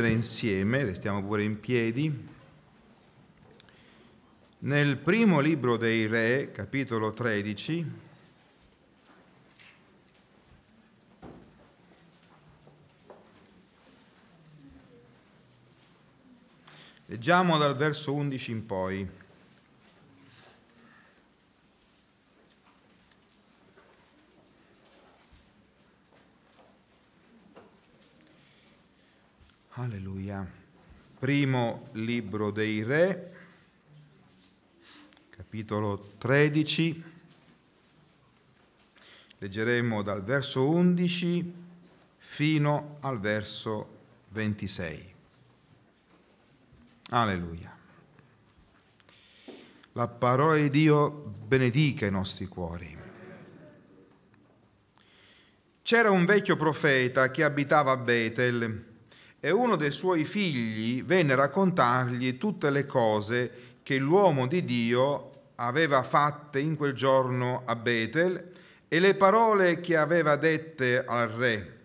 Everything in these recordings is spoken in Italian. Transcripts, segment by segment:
leggere insieme, restiamo pure in piedi, nel primo libro dei Re, capitolo 13, leggiamo dal verso 11 in poi. Alleluia. Primo libro dei Re, capitolo 13. Leggeremo dal verso 11 fino al verso 26. Alleluia. La parola di Dio benedica i nostri cuori. C'era un vecchio profeta che abitava a Betel e uno dei suoi figli venne a raccontargli tutte le cose che l'uomo di Dio aveva fatte in quel giorno a Betel e le parole che aveva dette al re.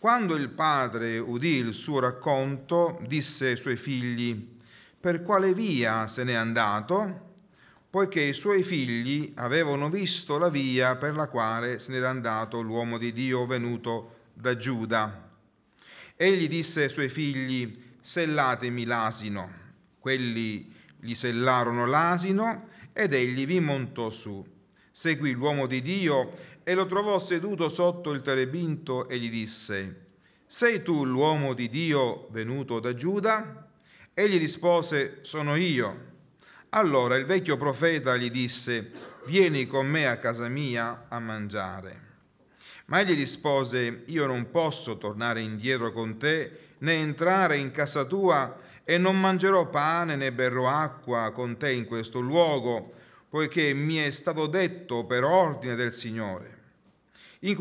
Quando il padre udì il suo racconto, disse ai suoi figli, per quale via se n'è andato? Poiché i suoi figli avevano visto la via per la quale se n'era andato l'uomo di Dio venuto da Giuda. Egli disse ai suoi figli, sellatemi l'asino. Quelli gli sellarono l'asino ed egli vi montò su. Seguì l'uomo di Dio e lo trovò seduto sotto il terebinto e gli disse, sei tu l'uomo di Dio venuto da Giuda? Egli rispose, sono io. Allora il vecchio profeta gli disse, vieni con me a casa mia a mangiare. Ma egli rispose, io non posso tornare indietro con te, né entrare in casa tua, e non mangerò pane né berrò acqua con te in questo luogo, poiché mi è stato detto per ordine del Signore. In,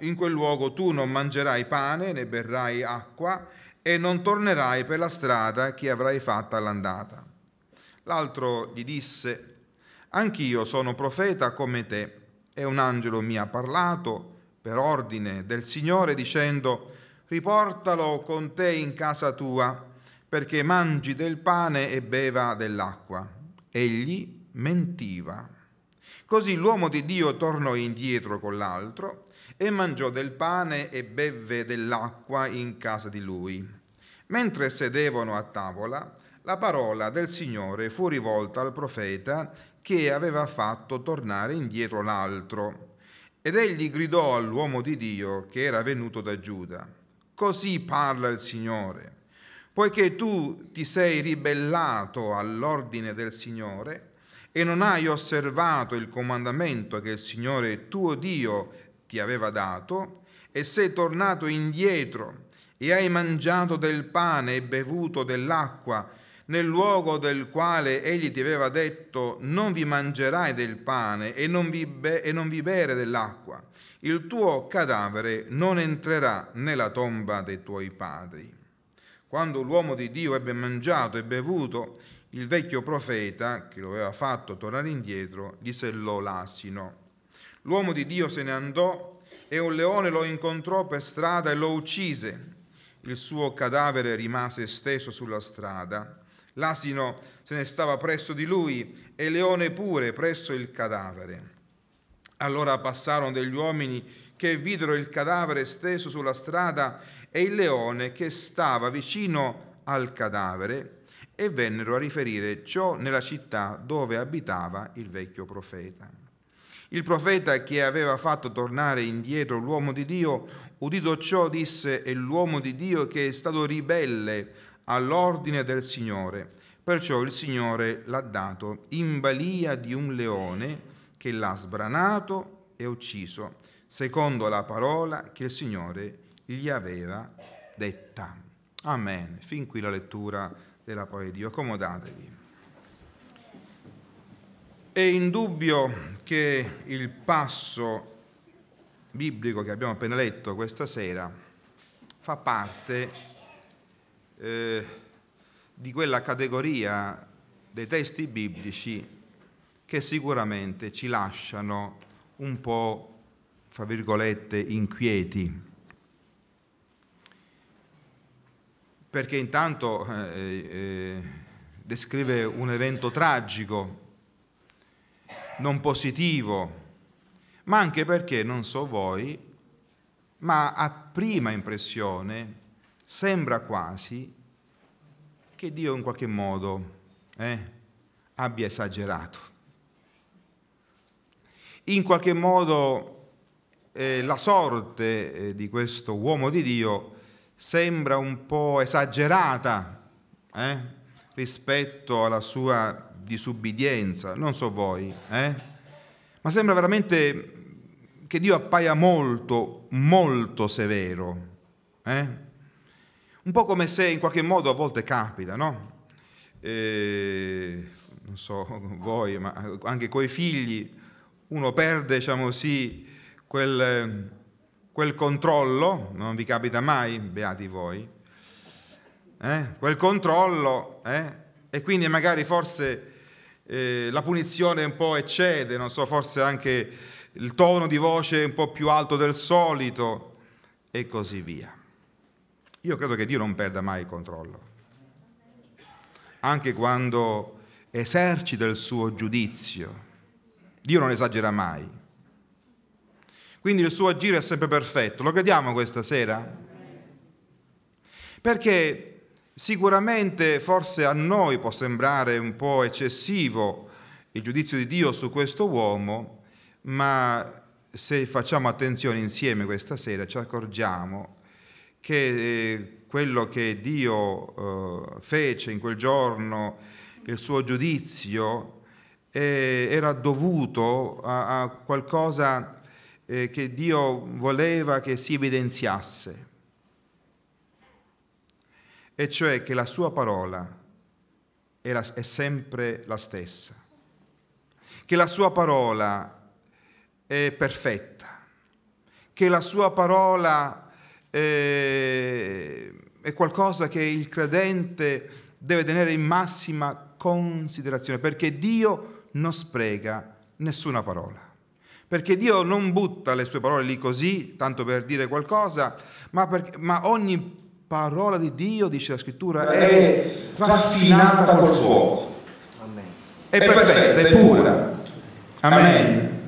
in quel luogo tu non mangerai pane né berrai acqua, e non tornerai per la strada che avrai fatta all'andata. L'altro gli disse, Anch'io sono profeta come te, e un angelo mi ha parlato, per ordine del Signore dicendo riportalo con te in casa tua perché mangi del pane e beva dell'acqua. Egli mentiva. Così l'uomo di Dio tornò indietro con l'altro e mangiò del pane e bevve dell'acqua in casa di lui. Mentre sedevano a tavola, la parola del Signore fu rivolta al profeta che aveva fatto tornare indietro l'altro ed egli gridò all'uomo di Dio che era venuto da Giuda, Così parla il Signore, poiché tu ti sei ribellato all'ordine del Signore e non hai osservato il comandamento che il Signore tuo Dio ti aveva dato, e sei tornato indietro e hai mangiato del pane e bevuto dell'acqua, nel luogo del quale egli ti aveva detto non vi mangerai del pane e non vi, be- e non vi bere dell'acqua, il tuo cadavere non entrerà nella tomba dei tuoi padri. Quando l'uomo di Dio ebbe mangiato e bevuto, il vecchio profeta, che lo aveva fatto tornare indietro, gli sellò l'asino. L'uomo di Dio se ne andò e un leone lo incontrò per strada e lo uccise. Il suo cadavere rimase steso sulla strada L'asino se ne stava presso di lui e il leone pure presso il cadavere. Allora passarono degli uomini che videro il cadavere steso sulla strada e il leone che stava vicino al cadavere e vennero a riferire ciò nella città dove abitava il vecchio profeta. Il profeta che aveva fatto tornare indietro l'uomo di Dio, udito ciò, disse, è l'uomo di Dio che è stato ribelle all'ordine del Signore. Perciò il Signore l'ha dato in balia di un leone che l'ha sbranato e ucciso, secondo la parola che il Signore gli aveva detta. Amen. Fin qui la lettura della parola di Dio. Accomodatevi. È indubbio che il passo biblico che abbiamo appena letto questa sera fa parte eh, di quella categoria dei testi biblici che sicuramente ci lasciano un po', fra virgolette, inquieti. Perché intanto eh, eh, eh descrive un evento tragico, non positivo, ma anche perché, non so voi, ma a prima impressione sembra quasi che Dio in qualche modo eh, abbia esagerato. In qualche modo eh, la sorte eh, di questo uomo di Dio sembra un po' esagerata eh, rispetto alla sua disubbidienza, non so voi, eh, ma sembra veramente che Dio appaia molto, molto severo. Eh? Un po' come se in qualche modo a volte capita, no? E, non so voi, ma anche coi figli uno perde, diciamo così, quel, quel controllo, non vi capita mai, beati voi, eh? quel controllo, eh? e quindi magari forse eh, la punizione un po' eccede, non so, forse anche il tono di voce è un po' più alto del solito e così via. Io credo che Dio non perda mai il controllo. Anche quando esercita il suo giudizio, Dio non esagera mai. Quindi il suo agire è sempre perfetto. Lo crediamo questa sera? Perché sicuramente forse a noi può sembrare un po' eccessivo il giudizio di Dio su questo uomo, ma se facciamo attenzione insieme questa sera ci accorgiamo che eh, quello che Dio eh, fece in quel giorno, il suo giudizio, eh, era dovuto a, qualcosa che Dio voleva che si evidenziasse, e cioè che la sua parola è sempre la stessa, che la sua parola è perfetta, che la sua parola è eh, è qualcosa che il credente deve tenere in massima considerazione, perché Dio non spreca nessuna parola. Perché Dio non butta le sue parole lì così, tanto per dire qualcosa, ma, per, ma ogni parola di Dio, dice la scrittura, è raffinata col fuoco. Amen. È, è perfetta, è pura. Amen. Amen.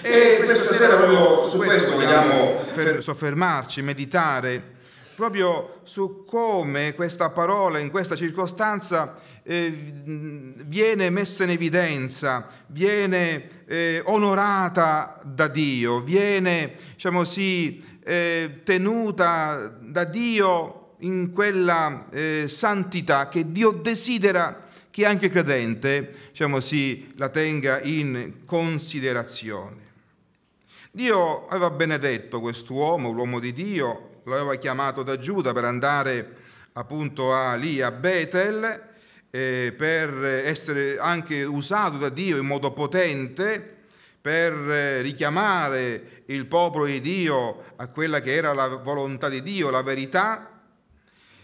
E questa sera proprio su questo vogliamo soffer- soffermarci, meditare proprio su come questa parola in questa circostanza eh, viene messa in evidenza, viene eh, onorata da Dio, viene diciamo sì, eh, tenuta da Dio in quella eh, santità che Dio desidera che anche il credente diciamo sì, la tenga in considerazione. Dio aveva benedetto quest'uomo, l'uomo di Dio, lo aveva chiamato da Giuda per andare appunto a, lì a Betel eh, per essere anche usato da Dio in modo potente per eh, richiamare il popolo di Dio a quella che era la volontà di Dio, la verità.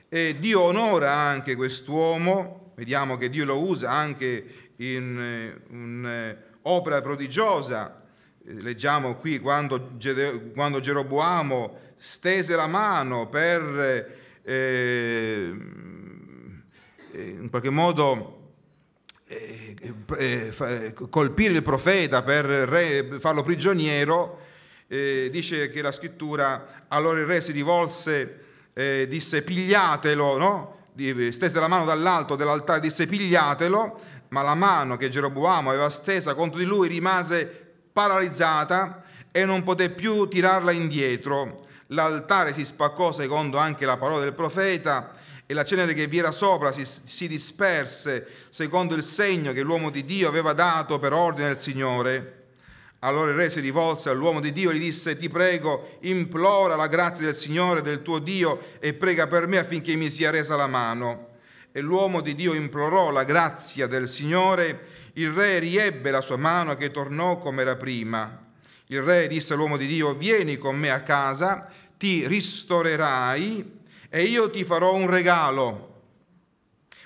E Dio onora anche quest'uomo, vediamo che Dio lo usa anche in eh, un'opera eh, prodigiosa leggiamo qui quando, quando Geroboamo stese la mano per eh, eh in qualche modo eh, eh, eh, colpire il profeta per re, farlo prigioniero, eh, dice che la scrittura allora il re si rivolse, e disse pigliatelo, no? stese la mano dall'alto dell'altare, e disse pigliatelo, ma la mano che Geroboamo aveva stesa contro di lui rimase paralizzata e non poté più tirarla indietro. L'altare si spaccò secondo anche la parola del profeta e la cenere che vi era sopra si, si disperse secondo il segno che l'uomo di Dio aveva dato per ordine al Signore. Allora il re si rivolse all'uomo di Dio e gli disse, ti prego, implora la grazia del Signore, del tuo Dio, e prega per me affinché mi sia resa la mano. E l'uomo di Dio implorò la grazia del Signore il re riebbe la sua mano che tornò come era prima. Il re disse all'uomo di Dio, vieni con me a casa, ti ristorerai e io ti farò un regalo.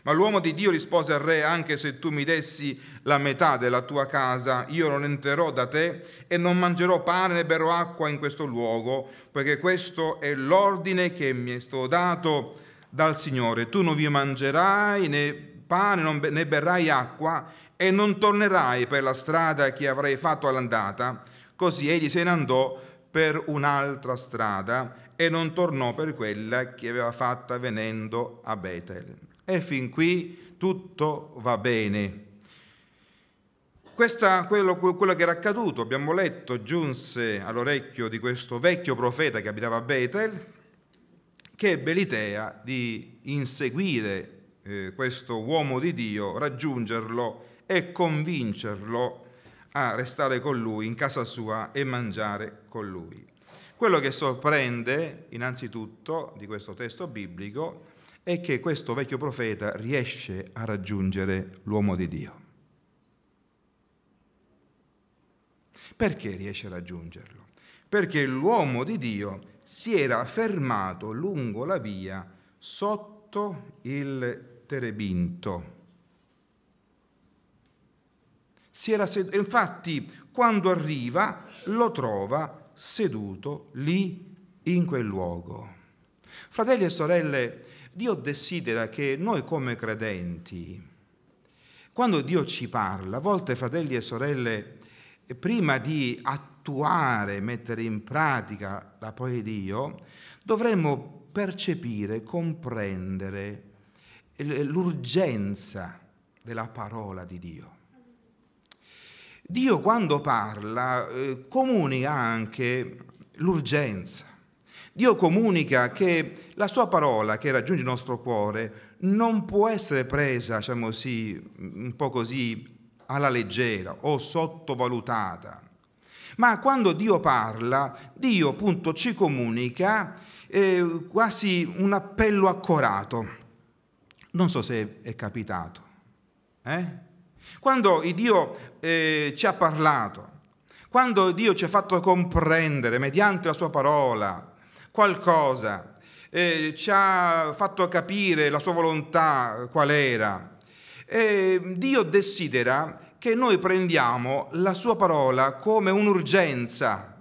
Ma l'uomo di Dio rispose al re, anche se tu mi dessi la metà della tua casa, io non entrerò da te e non mangerò pane né berrò acqua in questo luogo, perché questo è l'ordine che mi è stato dato dal Signore. Tu non vi mangerai né pane né berrai acqua e non tornerai per la strada che avrei fatto all'andata. Così egli se ne andò per un'altra strada e non tornò per quella che aveva fatta venendo a Betel. E fin qui tutto va bene. Questa, quello, quello, che era accaduto, abbiamo letto, giunse all'orecchio di questo vecchio profeta che abitava a Betel, che ebbe l'idea di inseguire eh, questo uomo di Dio, raggiungerlo e convincerlo a restare con lui in casa sua e mangiare con lui. Quello che sorprende innanzitutto di questo testo biblico è che questo vecchio profeta riesce a raggiungere l'uomo di Dio. Perché riesce a raggiungerlo? Perché l'uomo di Dio si era fermato lungo la via sotto il terebinto, si era sed- infatti quando arriva lo trova seduto lì in quel luogo. Fratelli e sorelle, Dio desidera che noi come credenti, quando Dio ci parla, a volte fratelli e sorelle, prima di attuare, mettere in pratica la poi Dio, dovremmo percepire, comprendere l'urgenza della parola di Dio. Dio quando parla eh, comunica anche l'urgenza. Dio comunica che la sua parola che raggiunge il nostro cuore non può essere presa, diciamo così, un po' così alla leggera o sottovalutata. Ma quando Dio parla, Dio appunto ci comunica eh, quasi un appello accorato. Non so se è capitato. Eh? Quando Dio eh, ci ha parlato, quando Dio ci ha fatto comprendere mediante la sua parola qualcosa, eh, ci ha fatto capire la sua volontà qual era, eh, Dio desidera che noi prendiamo la sua parola come un'urgenza.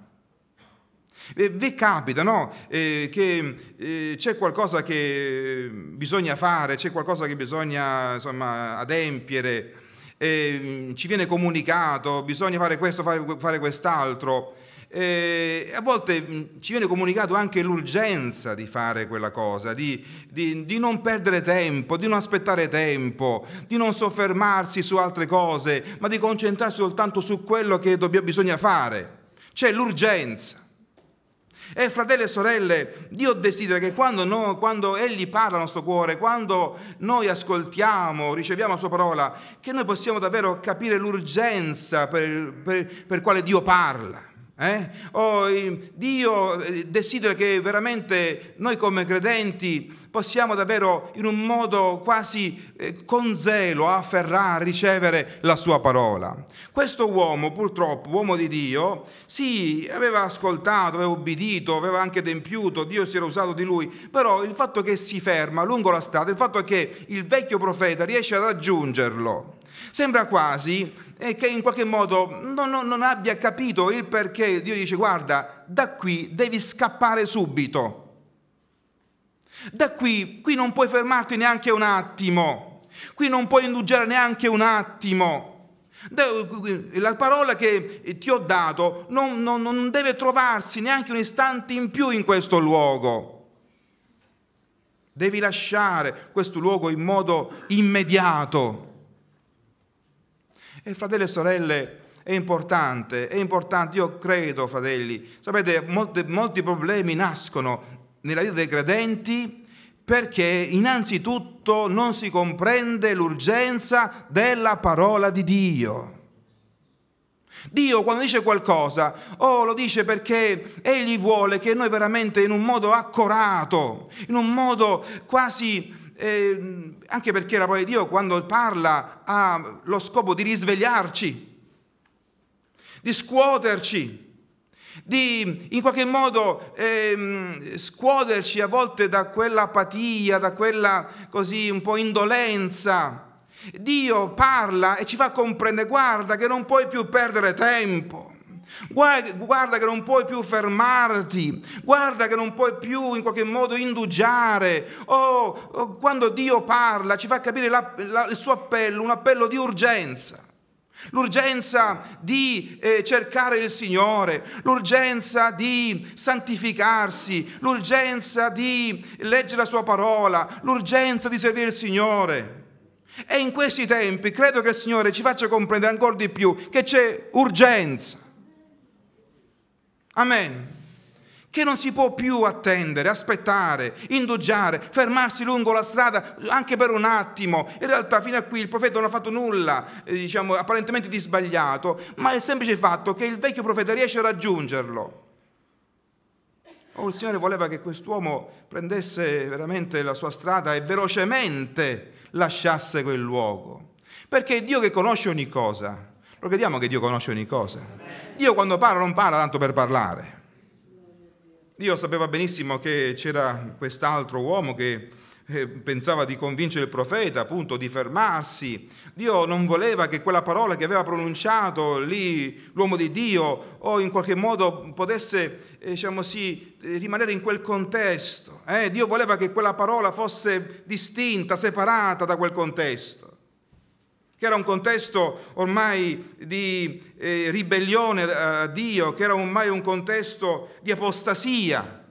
Vi capita, no? Eh, che eh, c'è qualcosa che bisogna fare, c'è qualcosa che bisogna insomma, adempiere, eh, ci viene comunicato, bisogna fare questo, fare, fare quest'altro. Eh, a volte mh, mm, ci viene comunicato anche l'urgenza di fare quella cosa, di, di, di, non perdere tempo, di non aspettare tempo, di non soffermarsi su altre cose, ma di concentrarsi soltanto su quello che dobbia, bisogna fare. C'è l'urgenza. E eh, fratelli e sorelle, Dio desidera che quando, noi, quando Egli parla al nostro cuore, quando noi ascoltiamo, riceviamo la sua parola, che noi possiamo davvero capire l'urgenza per, per, per quale Dio parla. Eh? Oh, Dio eh, desidera che veramente noi come credenti possiamo davvero in un modo quasi eh, con zelo afferrare, ricevere la sua parola. Questo uomo, purtroppo, uomo di Dio, sì, aveva ascoltato, aveva obbedito, aveva anche adempiuto, Dio si era usato di lui, però il fatto che si ferma lungo la strada, il fatto che il vecchio profeta riesce a raggiungerlo, sembra quasi e che in qualche modo non, non, non abbia capito il perché, Dio dice guarda, da qui devi scappare subito. Da qui, qui non puoi fermarti neanche un attimo, qui non puoi indugiare neanche un attimo. La parola che ti ho dato non, non, non, deve trovarsi neanche un istante in più in questo luogo. Devi lasciare questo luogo in modo immediato. E fratelli e sorelle, è importante, è importante, io credo, fratelli, sapete, molti, molti problemi nascono nella vita dei credenti perché innanzitutto non si comprende l'urgenza della parola di Dio. Dio quando dice qualcosa, oh, lo dice perché Egli vuole che noi veramente in un modo accorato, in un modo quasi eh, anche perché la parola di Dio quando parla ha lo scopo di risvegliarci, di scuoterci, di in qualche modo ehm, scuoterci a volte da quell'apatia, da quella così un po' indolenza. Dio parla e ci fa comprendere, guarda che non puoi più perdere tempo. Guarda che non puoi più fermarti, guarda che non puoi più in qualche modo indugiare. Oh, oh quando Dio parla ci fa capire la, la, il suo appello, un appello di urgenza. L'urgenza di eh, cercare il Signore, l'urgenza di santificarsi, l'urgenza di leggere la Sua parola, l'urgenza di servire il Signore. E in questi tempi credo che il Signore ci faccia comprendere ancora di più che c'è urgenza. Amen. Che non si può più attendere, aspettare, indugiare, fermarsi lungo la strada anche per un attimo. In realtà fino a qui il profeta non ha fatto nulla, eh, diciamo, apparentemente di sbagliato, ma il semplice fatto che il vecchio profeta riesce a raggiungerlo. Oh, il Signore voleva che quest'uomo prendesse veramente la sua strada e velocemente lasciasse quel luogo. Perché è Dio che conosce ogni cosa lo crediamo che Dio conosce ogni cosa. Dio quando parla non parla tanto per parlare. Dio sapeva benissimo che c'era quest'altro uomo che eh, pensava di convincere il profeta appunto di fermarsi. Dio non voleva che quella parola che aveva pronunciato lì l'uomo di Dio o in qualche modo potesse eh, diciamo sì, rimanere in quel contesto. Eh, Dio voleva che quella parola fosse distinta, separata da quel contesto che era un contesto ormai di eh, ribellione eh, a Dio, che era ormai un contesto di apostasia.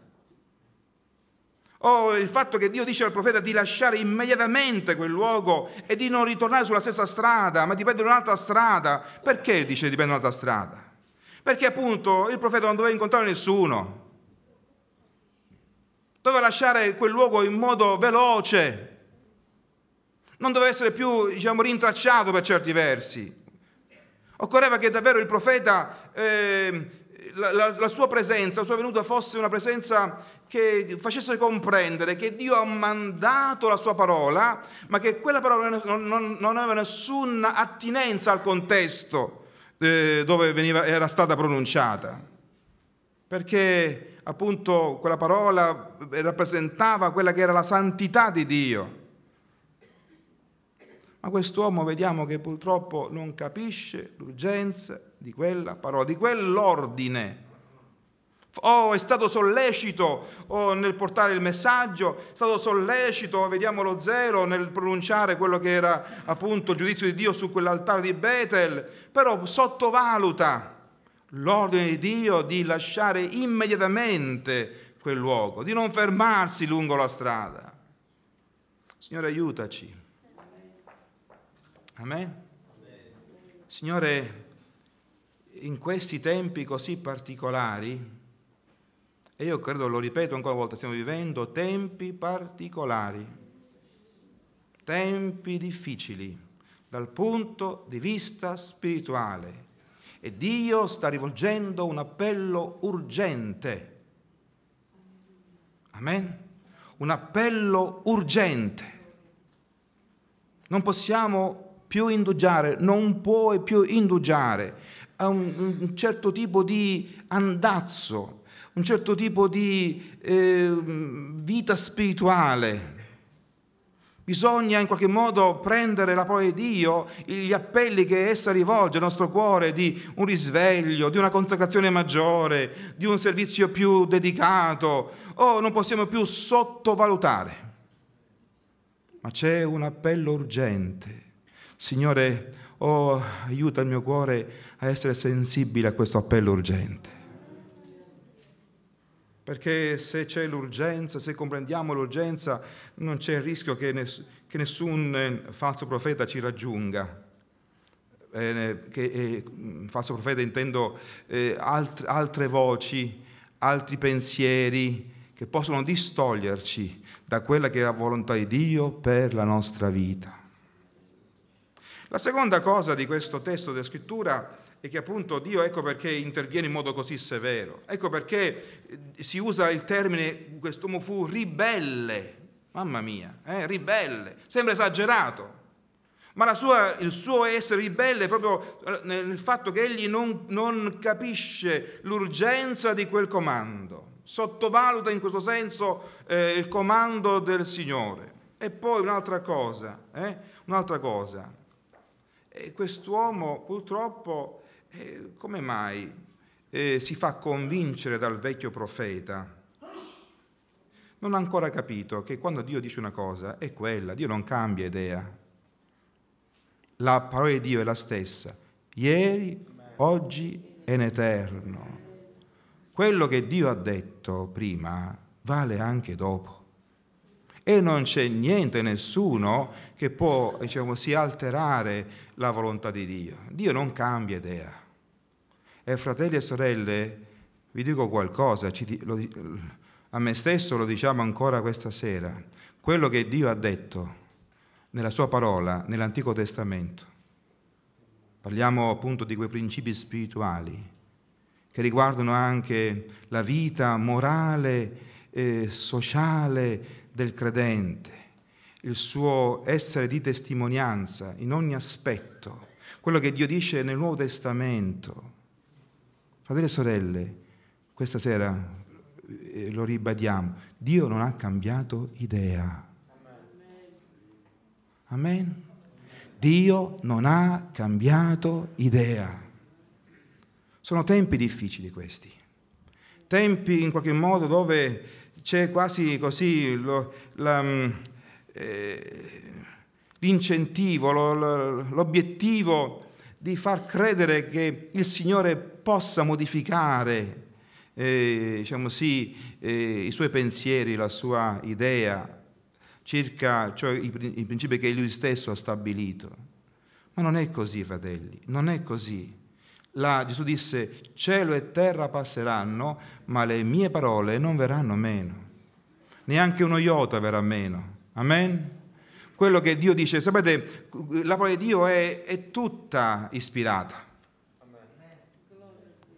O il fatto che Dio dice al profeta di lasciare immediatamente quel luogo e di non ritornare sulla stessa strada, ma di prendere un'altra strada. Perché dice di prendere un'altra strada? Perché appunto il profeta non doveva incontrare nessuno. Doveva lasciare quel luogo in modo veloce, non doveva essere più diciamo, rintracciato per certi versi. Occorreva che davvero il profeta, eh, la, la, la, sua presenza, la sua venuta fosse una presenza che facesse comprendere che Dio ha mandato la sua parola, ma che quella parola non, non, non aveva nessuna attinenza al contesto eh, dove veniva, era stata pronunciata. Perché appunto quella parola rappresentava quella che era la santità di Dio ma quest'uomo vediamo che purtroppo non capisce l'urgenza di quella parola, di quell'ordine. O oh, è stato sollecito oh, nel portare il messaggio, è stato sollecito, vediamo lo zero, nel pronunciare quello che era appunto il giudizio di Dio su quell'altare di Betel, però sottovaluta l'ordine di Dio di lasciare immediatamente quel luogo, di non fermarsi lungo la strada. Signore, aiutaci Amen. Signore, in questi tempi così particolari, e io credo, lo ripeto ancora una volta, stiamo vivendo tempi particolari, tempi difficili dal punto di vista spirituale. E Dio sta rivolgendo un appello urgente. Amen? Un appello urgente. Non possiamo più indugiare, non puoi più indugiare a un, un certo tipo di andazzo, un certo tipo di eh, vita spirituale. Bisogna in qualche modo prendere la parola di Dio, gli appelli che essa rivolge al nostro cuore di un risveglio, di una consacrazione maggiore, di un servizio più dedicato, Oh, non possiamo più sottovalutare. Ma c'è un appello urgente Signore, oh, aiuta il mio cuore a essere sensibile a questo appello urgente. Perché se c'è l'urgenza, se comprendiamo l'urgenza, non c'è il rischio che, ness- che nessun eh, falso profeta ci raggiunga. Eh, che, eh, falso profeta intendo eh, alt- altre voci, altri pensieri che possono distoglierci da quella che è la volontà di Dio per la nostra vita. La seconda cosa di questo testo della scrittura è che appunto Dio ecco perché interviene in modo così severo, ecco perché eh, si usa il termine quest'uomo fu ribelle, mamma mia, eh, ribelle, sembra esagerato, ma sua, il suo essere ribelle è proprio eh, nel fatto che egli non, non capisce l'urgenza di quel comando, sottovaluta in questo senso eh, il comando del Signore. E poi un'altra cosa, eh, un'altra cosa, e quest'uomo purtroppo, eh, come mai eh, si fa convincere dal vecchio profeta? Non ha ancora capito che quando Dio dice una cosa è quella, Dio non cambia idea. La parola di Dio è la stessa, ieri, oggi e in eterno. Quello che Dio ha detto prima vale anche dopo e non c'è niente, nessuno che può, diciamo, si alterare la volontà di Dio. Dio non cambia idea. E fratelli e sorelle, vi dico qualcosa, ci, lo, a me stesso lo diciamo ancora questa sera, quello che Dio ha detto nella sua parola, nell'Antico Testamento. Parliamo appunto di quei principi spirituali che riguardano anche la vita morale, eh, sociale, del credente, il suo essere di testimonianza in ogni aspetto, quello che Dio dice nel Nuovo Testamento. Fratelli e sorelle, questa sera eh, lo ribadiamo, Dio non ha cambiato idea. Amen? Dio non ha cambiato idea. Sono tempi difficili questi, tempi in qualche modo dove c'è quasi così lo, la, mm, eh, l'incentivo, lo, lo, l'obiettivo di far credere che il Signore possa modificare eh, diciamo sì, eh, i suoi pensieri, la sua idea circa cioè, i, i principi che lui stesso ha stabilito. Ma non è così, fratelli, non è così. Là Gesù disse, cielo e terra passeranno, ma le mie parole non verranno meno. Neanche uno iota verrà meno. Amen? Quello che Dio dice, sapete, la parola di Dio è, è tutta ispirata.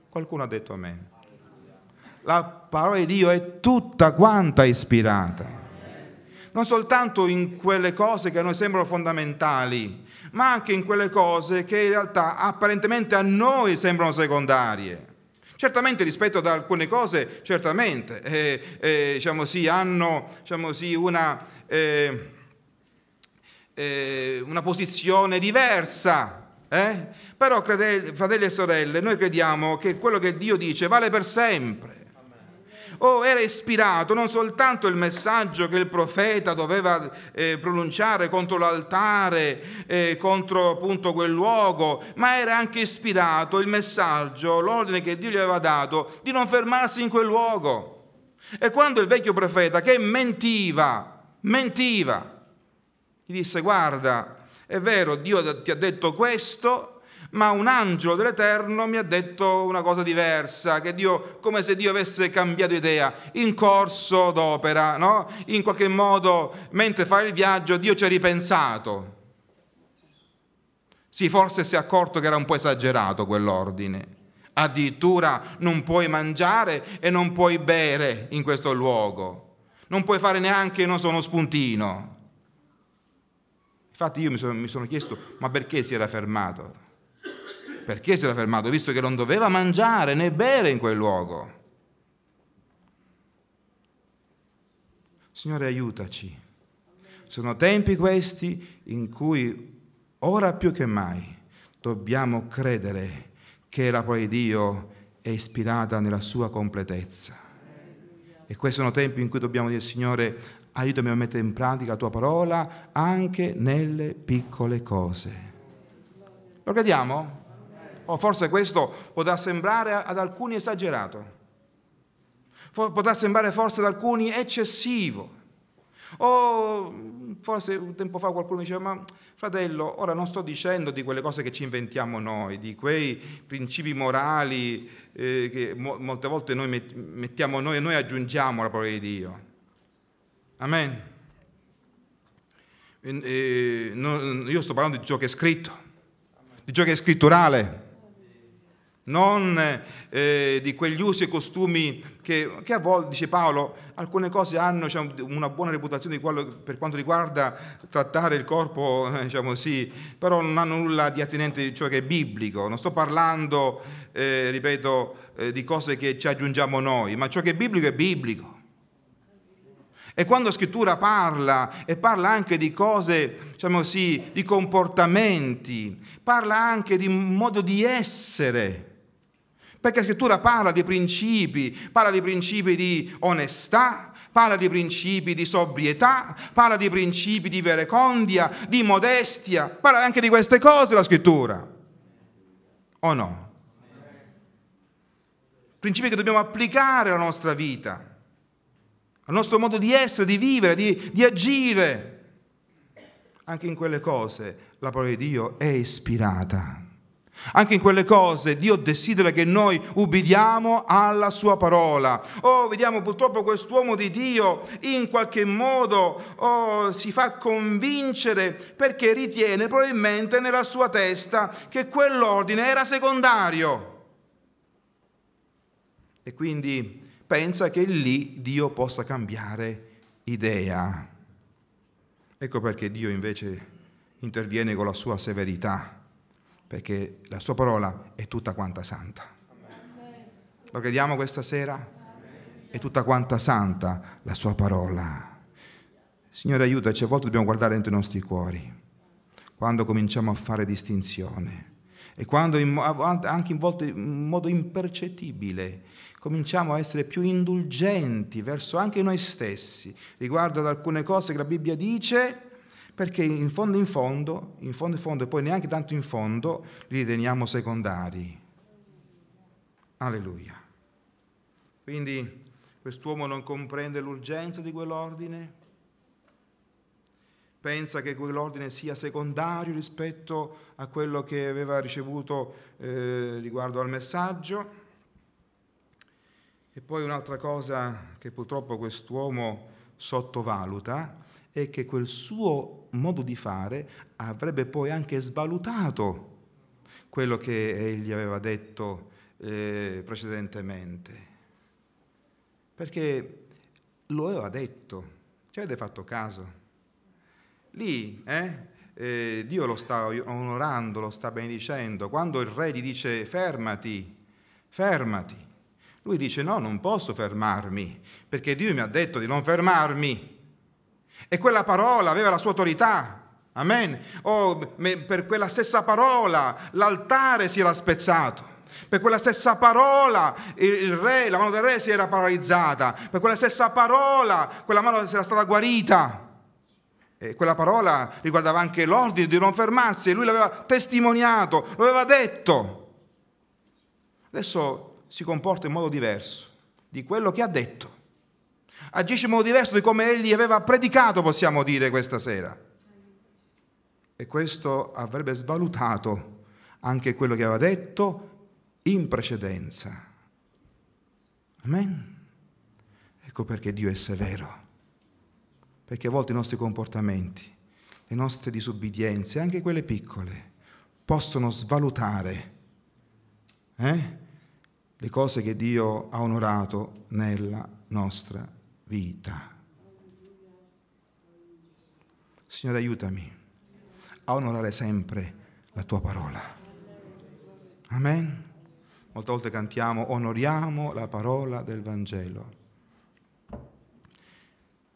Qualcuno ha detto amen. La parola di Dio è tutta quanta ispirata. Non soltanto in quelle cose che a noi sembrano fondamentali, ma anche in quelle cose che in realtà apparentemente a noi sembrano secondarie. Certamente rispetto ad alcune cose, certamente, eh, eh, diciamo sì, hanno diciamo sì, una, eh, eh una, posizione diversa. Eh? Però, fratelli e sorelle, noi crediamo che quello che Dio dice vale per sempre. Oh, era ispirato non soltanto il messaggio che il profeta doveva eh, pronunciare contro l'altare, eh, contro appunto quel luogo, ma era anche ispirato il messaggio, l'ordine che Dio gli aveva dato di non fermarsi in quel luogo. E quando il vecchio profeta, che mentiva, mentiva, gli disse, guarda, è vero, Dio ti ha detto questo, ma un angelo dell'Eterno mi ha detto una cosa diversa, che Dio, come se Dio avesse cambiato idea, in corso d'opera, no? in qualche modo, mentre fai il viaggio, Dio ci ha ripensato. Sì, forse si è accorto che era un po' esagerato quell'ordine. Addirittura non puoi mangiare e non puoi bere in questo luogo. Non puoi fare neanche non sono spuntino. Infatti io mi sono, mi sono chiesto, ma perché si era fermato? perché si era fermato, visto che non doveva mangiare né bere in quel luogo. Signore, aiutaci. Sono tempi questi in cui ora più che mai dobbiamo credere che la parola di Dio è ispirata nella sua completezza. E questi sono tempi in cui dobbiamo dire, Signore, aiutami a mettere in pratica la tua parola anche nelle piccole cose. Lo crediamo? o forse questo potrà sembrare ad alcuni esagerato, potrà sembrare forse ad alcuni eccessivo. O forse un tempo fa qualcuno diceva, ma fratello, ora non sto dicendo di quelle cose che ci inventiamo noi, di quei principi morali eh, che mo- molte volte noi mettiamo noi e noi aggiungiamo la parola di Dio. Amen. E, e, no, io sto parlando di ciò che è scritto, di ciò che è scritturale non eh, di quegli usi e costumi che, che, a volte, dice Paolo, alcune cose hanno diciamo, una buona reputazione quello, per quanto riguarda trattare il corpo, eh, diciamo sì, però non hanno nulla di attinente di ciò cioè, che è biblico. Non sto parlando, eh, ripeto, eh, di cose che ci aggiungiamo noi, ma ciò che è biblico è biblico. E quando la scrittura parla, e parla anche di cose, diciamo sì, di comportamenti, parla anche di modo di essere, perché la scrittura parla di principi, parla di principi di onestà, parla di principi di sobrietà, parla di principi di verecondia, di modestia, parla anche di queste cose la scrittura. O no? Principi che dobbiamo applicare alla nostra vita, al nostro modo di essere, di vivere, di, di agire. Anche in quelle cose la parola di Dio è ispirata anche in quelle cose Dio desidera che noi ubbidiamo alla sua parola. Oh, vediamo purtroppo quest'uomo di Dio in qualche modo oh, si fa convincere perché ritiene probabilmente nella sua testa che quell'ordine era secondario. E quindi pensa che lì Dio possa cambiare idea. Ecco perché Dio invece interviene con la sua severità perché la sua parola è tutta quanta santa. Lo crediamo questa sera? È tutta quanta santa la sua parola. Signore aiutaci, a volte dobbiamo guardare dentro i nostri cuori, quando cominciamo a fare distinzione e quando in, anche in, volte, in modo impercettibile cominciamo a essere più indulgenti verso anche noi stessi riguardo ad alcune cose che la Bibbia dice perché in fondo in fondo, in fondo in fondo e poi neanche tanto in fondo, li riteniamo secondari. Alleluia. Quindi quest'uomo non comprende l'urgenza di quell'ordine, pensa che quell'ordine sia secondario rispetto a quello che aveva ricevuto eh, riguardo al messaggio. E poi un'altra cosa che purtroppo quest'uomo sottovaluta è che quel suo modo di fare avrebbe poi anche svalutato quello che egli aveva detto eh, precedentemente. Perché lo aveva detto, ci avete fatto caso? Lì, eh, eh, Dio lo sta onorando, lo sta benedicendo. Quando il re gli dice fermati, fermati, lui dice no, non posso fermarmi, perché Dio mi ha detto di non fermarmi. E quella parola aveva la sua autorità. Amen. Oh, per quella stessa parola l'altare si era spezzato. Per quella stessa parola il re, la mano del re si era paralizzata. Per quella stessa parola quella mano si era stata guarita. E quella parola riguardava anche l'ordine di non fermarsi e lui l'aveva testimoniato, l'aveva detto. Adesso si comporta in modo diverso di quello che ha detto agisce in modo diverso di come egli aveva predicato, possiamo dire, questa sera. E questo avrebbe svalutato anche quello che aveva detto in precedenza. Amen. Ecco perché Dio è severo, perché a volte i nostri comportamenti, le nostre disobbedienze, anche quelle piccole, possono svalutare eh? le cose che Dio ha onorato nella nostra vita vita. Signore, aiutami a onorare sempre la tua parola. Amen. Molte volte cantiamo, onoriamo la parola del Vangelo.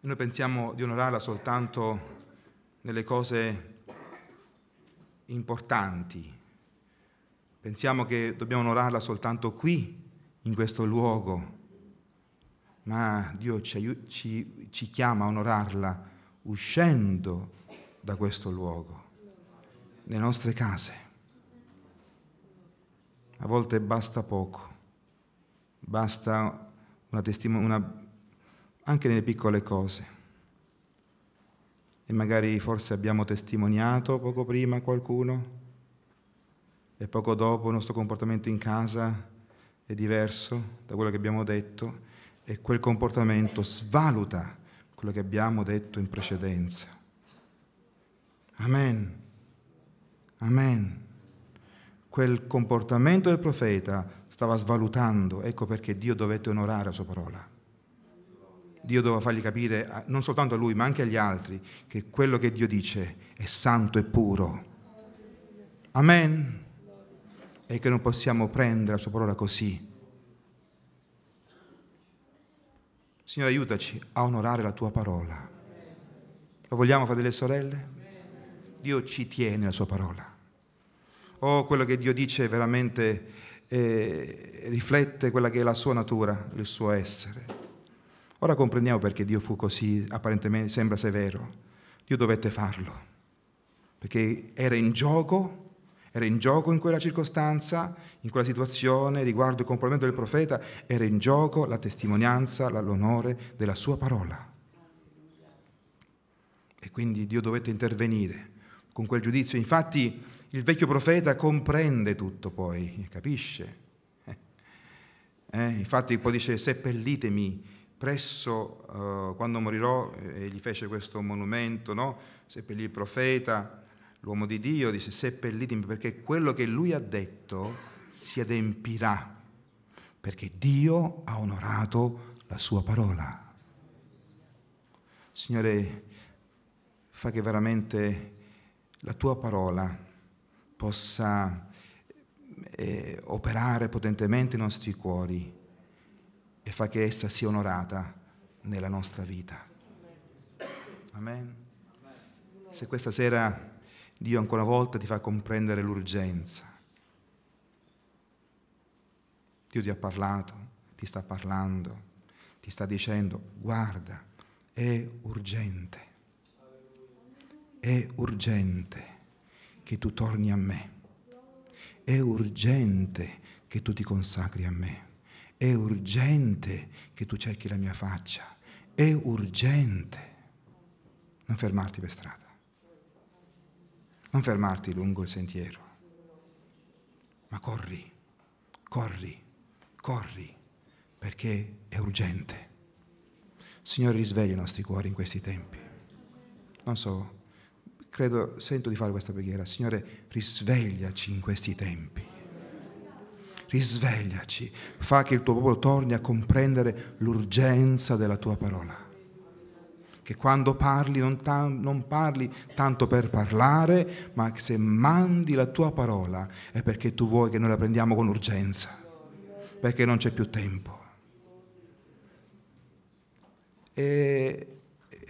Noi pensiamo di onorarla soltanto nelle cose importanti. Pensiamo che dobbiamo onorarla soltanto qui, in questo luogo, ma Dio ci, ci, ci chiama a onorarla uscendo da questo luogo, nelle nostre case. A volte basta poco, basta una testimonianza, anche nelle piccole cose. E magari forse abbiamo testimoniato poco prima qualcuno e poco dopo il nostro comportamento in casa è diverso da quello che abbiamo detto e quel comportamento svaluta quello che abbiamo detto in precedenza. Amen. Amen. Quel comportamento del profeta stava svalutando, ecco perché Dio dovette onorare la sua parola. Dio doveva fargli capire, non soltanto a lui, ma anche agli altri, che quello che Dio dice è santo e puro. Amen. E che non possiamo prendere la sua parola così, Signore, aiutaci a onorare la tua parola. Lo vogliamo, fratelli e sorelle? Dio ci tiene la sua parola. Oh, quello che Dio dice veramente eh, riflette quella che è la sua natura, il suo essere. Ora comprendiamo perché Dio fu così, apparentemente sembra severo. Dio dovette farlo, perché era in gioco era in gioco in quella circostanza, in quella situazione, riguardo il comportamento del profeta, era in gioco la testimonianza, l'onore della sua parola. E quindi Dio dovette intervenire con quel giudizio. Infatti il vecchio profeta comprende tutto poi, capisce. Eh, eh infatti poi dice seppellitemi presso, eh, quando morirò, e gli fece questo monumento, no? seppellì il profeta, L'uomo di Dio dice seppellitemi perché quello che lui ha detto si adempirà, perché Dio ha onorato la sua parola. Signore, fa che veramente la tua parola possa eh, operare potentemente i nostri cuori e fa che essa sia onorata nella nostra vita. Amen. Se questa sera Dio ancora una volta ti fa comprendere l'urgenza. Dio ti ha parlato, ti sta parlando, ti sta dicendo, guarda, è urgente, è urgente che tu torni a me, è urgente che tu ti consacri a me, è urgente che tu cerchi la mia faccia, è urgente non fermarti per strada non fermarti lungo il sentiero, ma corri, corri, corri, perché è urgente. Signore, risvegli i nostri cuori in questi tempi. Non so, credo, sento di fare questa preghiera. Signore, risvegliaci in questi tempi. Risvegliaci, fa che il tuo popolo torni a comprendere l'urgenza della tua parola che quando parli non, ta- non parli tanto per parlare, ma se mandi la tua parola è perché tu vuoi che noi la prendiamo con urgenza, perché non c'è più tempo. E,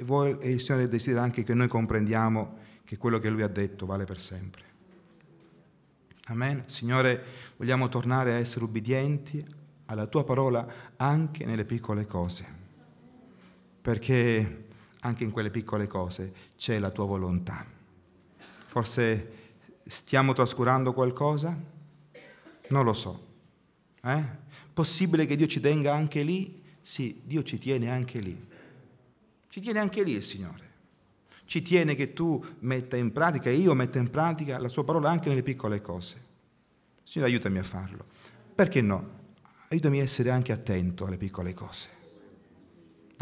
voi, e il Signore desidera anche che noi comprendiamo che quello che Lui ha detto vale per sempre. Amen. Signore, vogliamo tornare a essere ubbidienti alla tua parola anche nelle piccole cose, perché anche in quelle piccole cose c'è la tua volontà. Forse stiamo trascurando qualcosa? Non lo so. Eh? Possibile che Dio ci tenga anche lì? Sì, Dio ci tiene anche lì. Ci tiene anche lì il Signore. Ci tiene che tu metta in pratica, e io metta in pratica la sua parola anche nelle piccole cose. Signore, aiutami a farlo. Perché no? Aiutami a essere anche attento alle piccole cose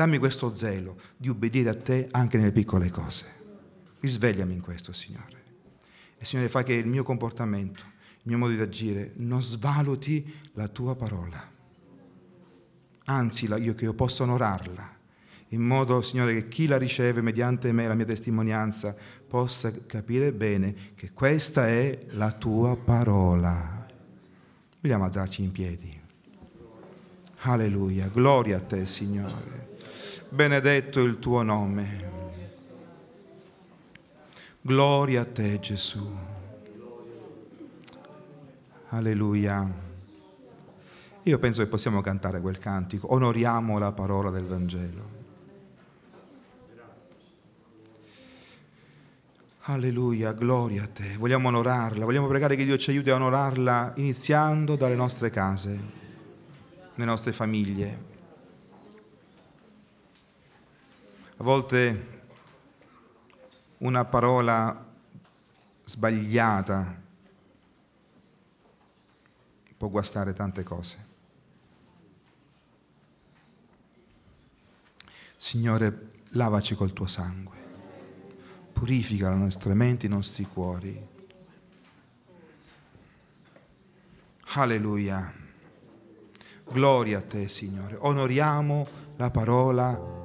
Dammi questo zelo di obbedire a te anche nelle piccole cose. Risvegliami in questo, Signore. E Signore fa che il mio comportamento, il mio modo di agire, non svaluti la tua parola. Anzi, io che io possa onorarla, in modo, Signore, che chi la riceve mediante me, la mia testimonianza, possa capire bene che questa è la tua parola. Vogliamo alzarci in piedi. Alleluia, gloria a te, Signore benedetto il tuo nome. Gloria a te Gesù. Alleluia. Io penso che possiamo cantare quel cantico, onoriamo la parola del Vangelo. Alleluia, gloria a te. Vogliamo onorarla, vogliamo pregare che Dio ci aiuti a onorarla iniziando dalle nostre case, le nostre famiglie. A volte una parola sbagliata può guastare tante cose. Signore, lavaci col tuo sangue, purifica le nostre menti, i nostri cuori. Alleluia. Gloria a te, Signore. Onoriamo la parola